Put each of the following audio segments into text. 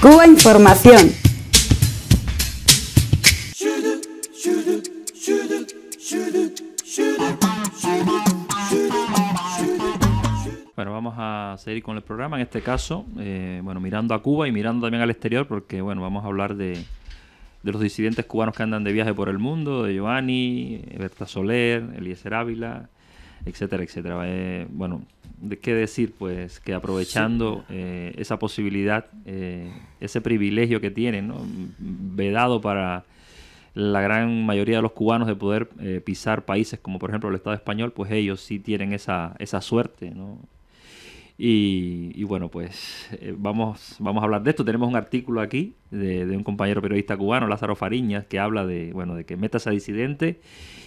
Cuba Información. Bueno, vamos a seguir con el programa, en este caso, eh, bueno, mirando a Cuba y mirando también al exterior, porque bueno, vamos a hablar de, de los disidentes cubanos que andan de viaje por el mundo, de Giovanni, Berta Soler, Eliezer Ávila, etcétera, etcétera. Eh, bueno, de qué decir, pues que aprovechando eh, esa posibilidad, eh, ese privilegio que tienen, ¿no? vedado para la gran mayoría de los cubanos de poder pisar países como por ejemplo el Estado español, pues ellos sí tienen esa, esa suerte, ¿no? Y, bueno, pues eh, vamos, vamos a hablar de esto. Tenemos un artículo aquí de, un compañero periodista cubano, Lázaro Fariñas, que habla de, bueno, de que metas a disidente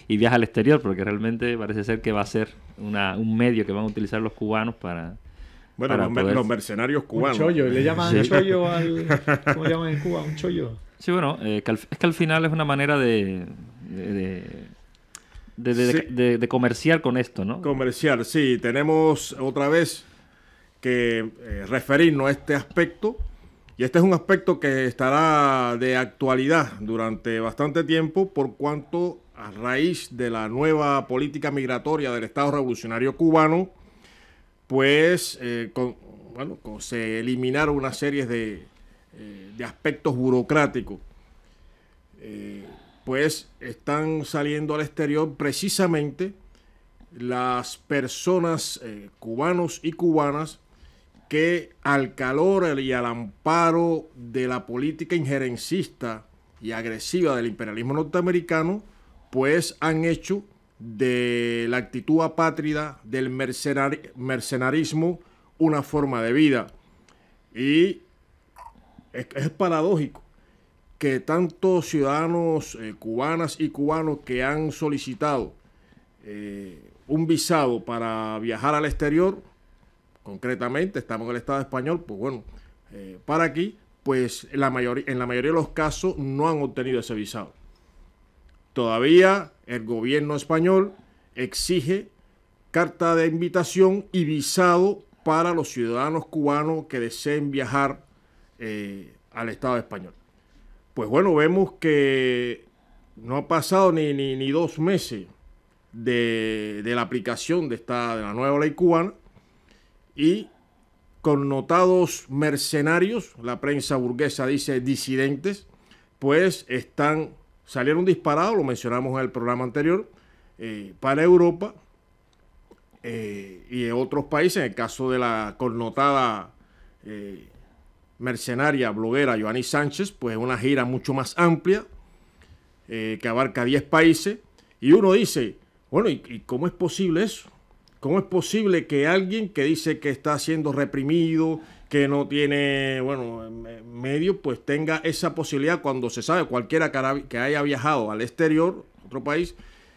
y viaja al exterior, porque realmente parece ser que va a ser un medio que van a utilizar los cubanos para, bueno, los, mercenarios cubanos. Un chollo, le llaman chollo al. ¿Cómo llaman en Cuba? Un chollo. Sí, bueno, eh, es que al final es una manera de. de, de, de, de comerciar con esto, ¿no? comercial sí. Tenemos otra vez que eh, referirnos a este aspecto. Y este es un aspecto que estará de actualidad durante bastante tiempo por cuanto a raíz de la nueva política migratoria del Estado Revolucionario Cubano, pues eh, bueno, se eliminaron una serie de, eh, aspectos burocráticos. pues están saliendo al exterior precisamente las personas cubanos y cubanas que al calor y al amparo de la política injerencista y agresiva del imperialismo norteamericano, pues han hecho de la actitud apátrida, del mercenarismo, una forma de vida. Y es, paradójico que tantos ciudadanos eh, cubanas y cubanos que han solicitado eh, un visado para viajar al exterior, concretamente estamos en el Estado español, pues bueno, eh, para aquí, pues la en la mayoría de los casos no han obtenido ese visado. Todavía el gobierno español exige carta de invitación y visado para los ciudadanos cubanos que deseen viajar eh, al Estado español. Pues bueno, vemos que no ha pasado ni, ni, dos meses de, de, la aplicación de, esta, de la nueva ley cubana y connotados mercenarios, la prensa burguesa dice disidentes, pues están, salieron disparados, lo mencionamos en el programa anterior, eh, para Europa eh, y otros países, en el caso de la connotada eh, mercenaria, bloguera Joanny Sánchez, pues una gira mucho más amplia, que abarca 10 países, y uno dice, bueno, ¿y cómo es posible eso? ¿Cómo es posible que alguien que dice que está siendo reprimido, que no tiene, bueno, medio, pues tenga esa posibilidad cuando se sabe, cualquiera que haya viajado al exterior, otro país,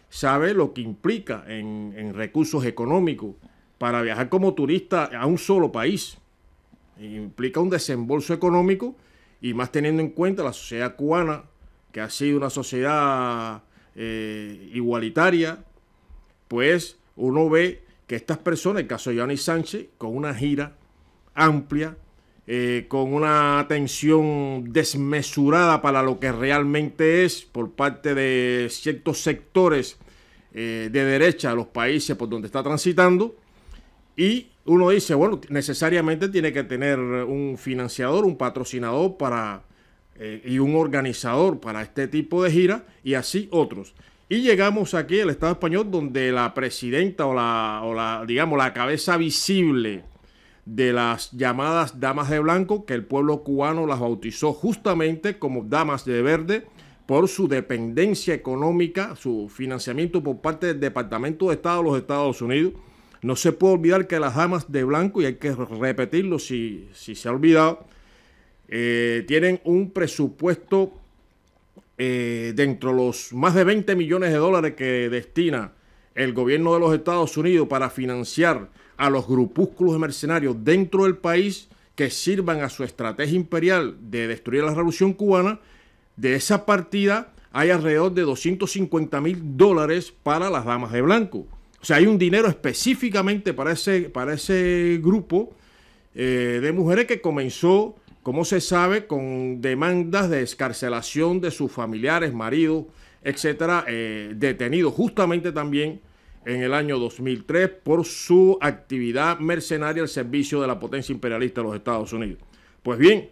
sabe lo que implica en, recursos económicos para viajar como turista a un solo país. Implica un desembolso económico y más teniendo en cuenta la sociedad cubana, que ha sido una sociedad eh, igualitaria, pues uno ve que estas personas, el caso de Sánchez, con una gira amplia, eh, con una atención desmesurada para lo que realmente es por parte de ciertos sectores eh, de derecha de los países por donde está transitando. Y uno dice, bueno, necesariamente tiene que tener un financiador, un patrocinador para, eh, y un organizador para este tipo de gira y así otros. Y llegamos aquí al Estado español donde la presidenta o la, digamos, la cabeza visible de las llamadas damas de blanco, que el pueblo cubano las bautizó justamente como damas de verde por su dependencia económica, su financiamiento por parte del Departamento de Estado de los Estados Unidos. No se puede olvidar que las damas de blanco, y hay que repetirlo si, se ha olvidado, eh, tienen un presupuesto eh, dentro de los más de 20 millones de dólares que destina el gobierno de los Estados Unidos para financiar a los grupúsculos de mercenarios dentro del país que sirvan a su estrategia imperial de destruir la revolución cubana, de esa partida hay alrededor de 250 mil dólares para las damas de blanco. O sea, hay un dinero específicamente para ese, para ese grupo eh, de mujeres que comenzó como se sabe, con demandas de escarcelación de sus familiares, maridos, etcétera, eh, detenidos justamente también en el año 2003 por su actividad mercenaria al servicio de la potencia imperialista de los Estados Unidos. Pues bien,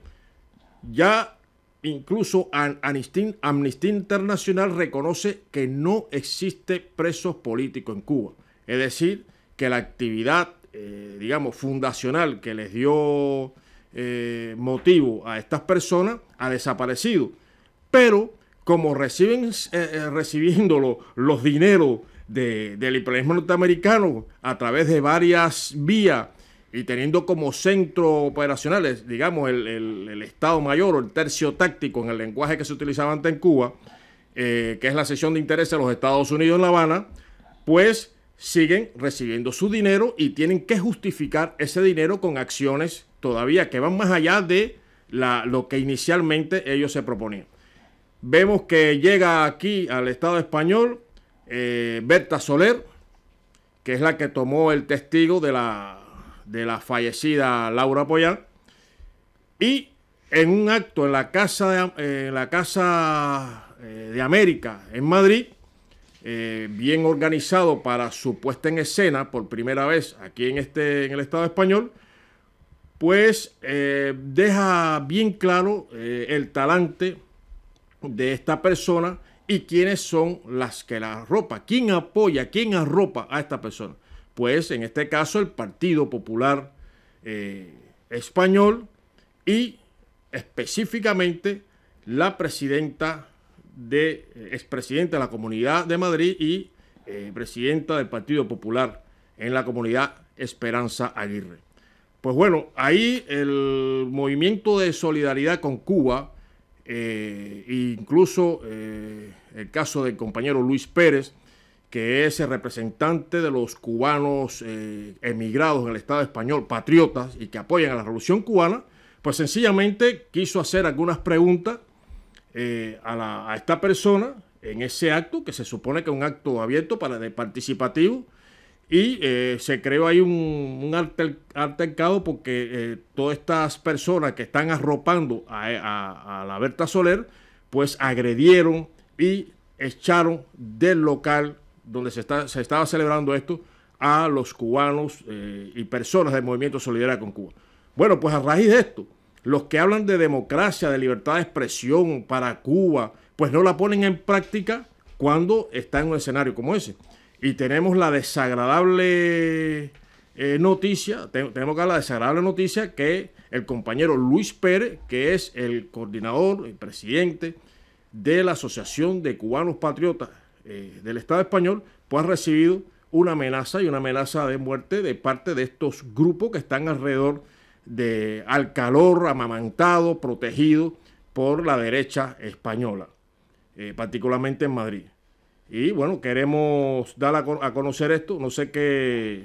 ya incluso Amnistía, Internacional reconoce que no existe presos políticos en Cuba. Es decir, que la actividad, eh, digamos, fundacional que les dio eh, motivo a estas personas ha desaparecido. Pero como reciben eh, eh, recibiéndolo los dineros del imperialismo norteamericano a través de varias vías y teniendo como centro operacionales, digamos, el, Estado Mayor o el tercio táctico en el lenguaje que se utilizaba antes en Cuba, que es la sesión de interés de los Estados Unidos en La Habana, pues siguen recibiendo su dinero y tienen que justificar ese dinero con acciones todavía que van más allá de lo que inicialmente ellos se proponían. Vemos que llega aquí al Estado español eh, Berta Soler, que es la que tomó el testigo de la, de la fallecida Laura Poyal, y en un acto en la Casa la casa, eh, de América en Madrid, eh, bien organizado para su puesta en escena por primera vez aquí en, este, en el Estado español, pues eh, deja bien claro eh, el talante de esta persona y quiénes son las que la ropa, quién apoya, quién arropa a esta persona. Pues en este caso el Partido Popular Español y específicamente la presidenta de eh, expresidenta de la Comunidad de Madrid y eh, presidenta del Partido Popular en la comunidad Esperanza Aguirre. Pues bueno, ahí el movimiento de solidaridad con Cuba, eh, incluso el caso del compañero Luis Pérez, que es el representante de los cubanos emigrados en el Estado español, patriotas, y que apoyan a la revolución cubana, pues sencillamente quiso hacer algunas preguntas eh, a, esta persona en ese acto, que se supone que es un acto abierto para participativo, y eh, se creó ahí un, altercado porque eh, todas estas personas que están arropando e, a, la Berta Soler, pues agredieron y echaron del local donde se, se estaba celebrando esto a los cubanos y personas del Movimiento Solidario con Cuba. Bueno, pues a raíz de esto, los que hablan de democracia, de libertad de expresión para Cuba, pues no la ponen en práctica cuando está en un escenario como ese. Y tenemos la desagradable eh, noticia, tenemos que la desagradable noticia que el compañero Luis Pérez, que es el coordinador, el presidente de la Asociación de Cubanos Patriotas eh, del Estado Español, pues ha recibido una amenaza y una amenaza de muerte de parte de estos grupos que están alrededor de, al calor, amamantado, protegido por la derecha española, eh, particularmente en Madrid. Y bueno, queremos dar a, conocer esto. No sé qué,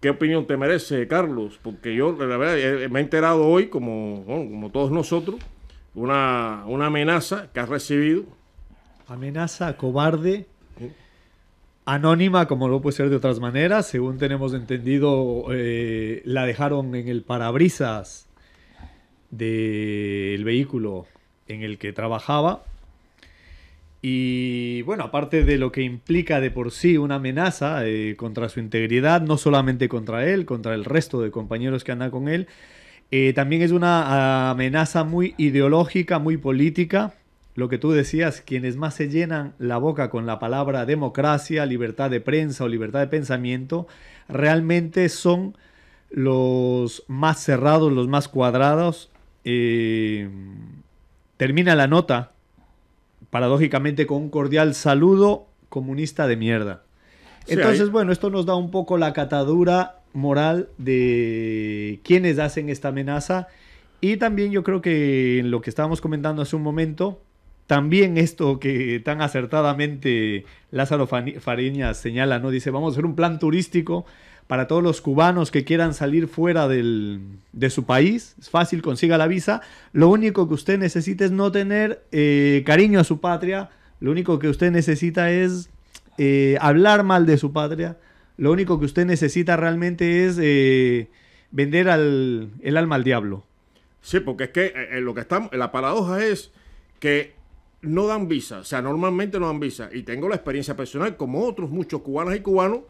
qué opinión te merece, Carlos, porque yo, eh, me he enterado hoy, como, como todos nosotros, una, una amenaza que has recibido. Amenaza cobarde anónima, como lo puede ser de otras maneras. Según tenemos entendido, eh, la dejaron en el parabrisas del vehículo en el que trabajaba. Y bueno, aparte de lo que implica de por sí una amenaza eh, contra su integridad, no solamente contra él, contra el resto de compañeros que andan con él, eh, también es una amenaza muy ideológica, muy política, lo que tú decías, quienes más se llenan la boca con la palabra democracia, libertad de prensa o libertad de pensamiento, realmente son los más cerrados, los más cuadrados. Eh, termina la nota, paradójicamente, con un cordial saludo comunista de mierda. Entonces, bueno, esto nos da un poco la catadura moral de quienes hacen esta amenaza. Y también yo creo que lo que estábamos comentando hace un momento, también esto que tan acertadamente Lázaro Fariñas señala, ¿no? Dice, vamos a hacer un plan turístico para todos los cubanos que quieran salir fuera de su país. Es fácil, consiga la visa. Lo único que usted necesita es no tener eh, cariño a su patria. Lo único que usted necesita es eh, hablar mal de su patria. Lo único que usted necesita realmente es eh, vender el alma al diablo. Sí, porque es que lo que estamos, la paradoja es que no dan visa, o sea, normalmente no dan visa. Y tengo la experiencia personal, como otros muchos cubanos y cubanos,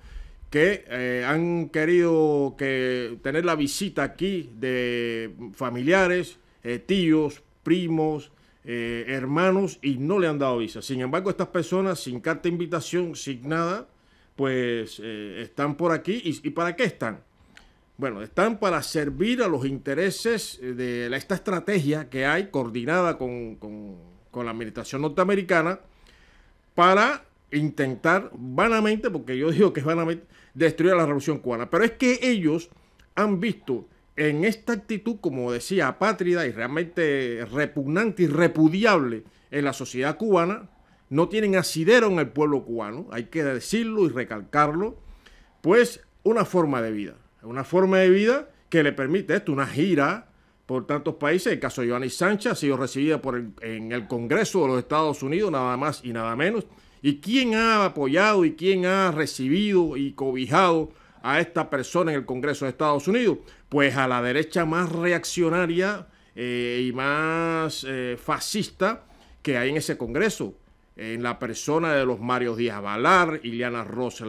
que eh, han querido que tener la visita aquí de familiares, eh, tíos, primos, eh, hermanos, y no le han dado visa. Sin embargo, estas personas, sin carta de invitación, sin nada, pues están por aquí. ¿Y, para qué están? Bueno, están para servir a los intereses de esta estrategia que hay coordinada con con la administración norteamericana para intentar vanamente, porque yo digo que es vanamente, destruir a la revolución cubana. Pero es que ellos han visto en esta actitud, como decía, apátrida y realmente repugnante y repudiable en la sociedad cubana, no tienen asidero en el pueblo cubano, hay que decirlo y recalcarlo, pues una forma de vida, una forma de vida que le permite esto, una gira, por tantos países. El caso de Giovanni Sánchez ha sido recibida por en el Congreso de los Estados Unidos, nada más y nada menos. ¿Y quién ha apoyado y quién ha recibido y cobijado a esta persona en el Congreso de Estados Unidos? Pues a la derecha más reaccionaria eh, y más eh, fascista que hay en ese Congreso. En la persona de los Mario Díaz Valar, Ileana Ross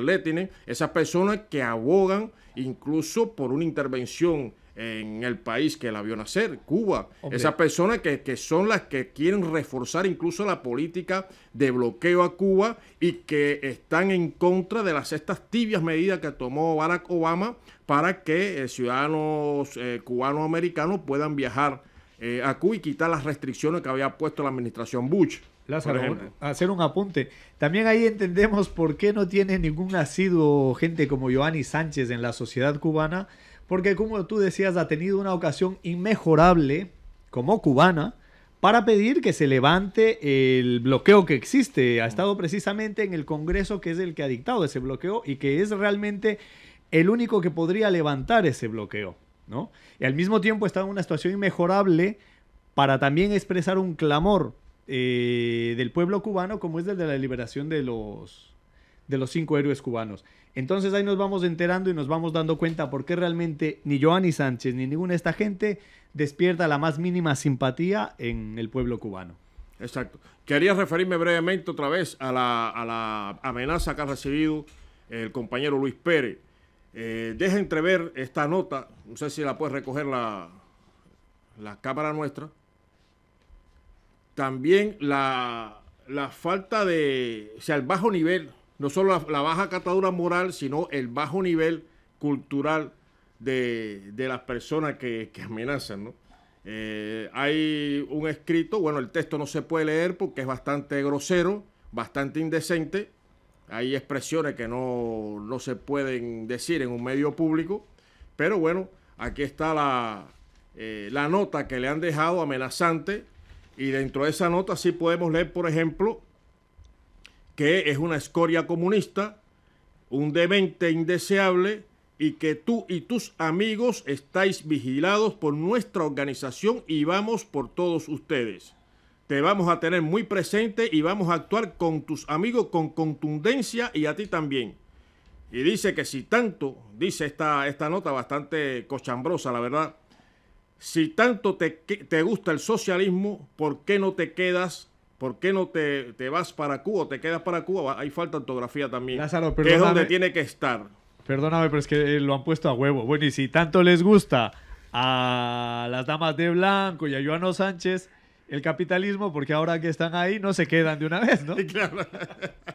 esas personas que abogan incluso por una intervención en el país que la vio nacer, Cuba. Esas personas que, son las que quieren reforzar incluso la política de bloqueo a Cuba y que están en contra de las estas tibias medidas que tomó Barack Obama para que eh, ciudadanos eh, cubanoamericanos cubanos puedan viajar eh, a Cuba y quitar las restricciones que había puesto la administración Bush. Lázaro, hacer un apunte. También ahí entendemos por qué no tiene ningún asiduo gente como Giovanni Sánchez en la sociedad cubana, porque como tú decías, ha tenido una ocasión inmejorable como cubana para pedir que se levante el bloqueo que existe. Ha estado precisamente en el Congreso que es el que ha dictado ese bloqueo y que es realmente el único que podría levantar ese bloqueo. ¿no? Y al mismo tiempo está en una situación inmejorable para también expresar un clamor eh, del pueblo cubano como es el de la liberación de los, de los cinco héroes cubanos. Entonces ahí nos vamos enterando y nos vamos dando cuenta por qué realmente ni Joanny Sánchez ni ninguna de esta gente despierta la más mínima simpatía en el pueblo cubano. Exacto. Quería referirme brevemente otra vez a la, amenaza que ha recibido el compañero Luis Pérez. Eh, deja entrever esta nota, no sé si la puede recoger la, cámara nuestra. También la falta de, o sea, el bajo nivel no solo la, baja catadura moral, sino el bajo nivel cultural de, las personas que, amenazan, eh, hay un escrito, bueno, el texto no se puede leer porque es bastante grosero, bastante indecente. Hay expresiones que no, se pueden decir en un medio público. Pero bueno, aquí está la, eh, la nota que le han dejado amenazante. Y dentro de esa nota sí podemos leer, por ejemplo, que es una escoria comunista, un demente indeseable y que tú y tus amigos estáis vigilados por nuestra organización y vamos por todos ustedes. Te vamos a tener muy presente y vamos a actuar con tus amigos con contundencia y a ti también. Y dice que si tanto, dice esta, esta nota bastante cochambrosa, la verdad, si tanto te gusta el socialismo, ¿por qué no te quedas ¿Por qué no te, te vas para Cuba te quedas para Cuba? Hay falta ortografía también. Lázaro, que es donde tiene que estar. Perdóname, pero es que eh, lo han puesto a huevo. Bueno, y si tanto les gusta a las damas de blanco y a Joano Sánchez el capitalismo, porque ahora que están ahí no se quedan de una vez, ¿no? Claro.